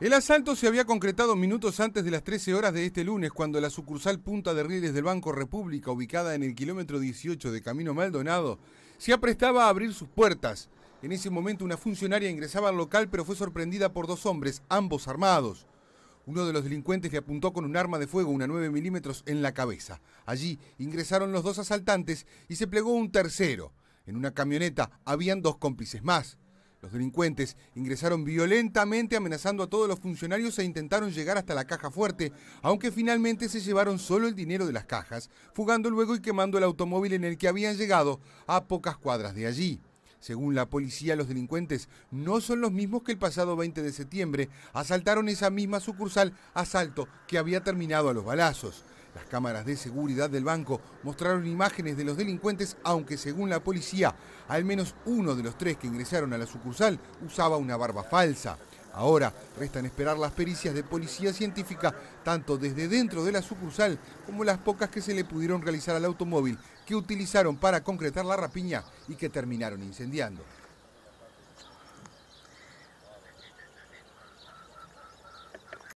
El asalto se había concretado minutos antes de las 13 horas de este lunes, cuando la sucursal Punta de Rieles del Banco República, ubicada en el kilómetro 18 de Camino Maldonado, se aprestaba a abrir sus puertas. En ese momento una funcionaria ingresaba al local, pero fue sorprendida por dos hombres, ambos armados. Uno de los delincuentes le apuntó con un arma de fuego, una 9 milímetros, en la cabeza. Allí ingresaron los dos asaltantes y se plegó un tercero. En una camioneta habían dos cómplices más. Los delincuentes ingresaron violentamente amenazando a todos los funcionarios e intentaron llegar hasta la caja fuerte, aunque finalmente se llevaron solo el dinero de las cajas, fugando luego y quemando el automóvil en el que habían llegado a pocas cuadras de allí. Según la policía, los delincuentes no son los mismos que el pasado 20 de septiembre asaltaron esa misma sucursal asalto que había terminado a los balazos. Las cámaras de seguridad del banco mostraron imágenes de los delincuentes, aunque según la policía, al menos uno de los tres que ingresaron a la sucursal usaba una barba falsa. Ahora restan esperar las pericias de policía científica, tanto desde dentro de la sucursal como las pocas que se le pudieron realizar al automóvil que utilizaron para concretar la rapiña y que terminaron incendiando.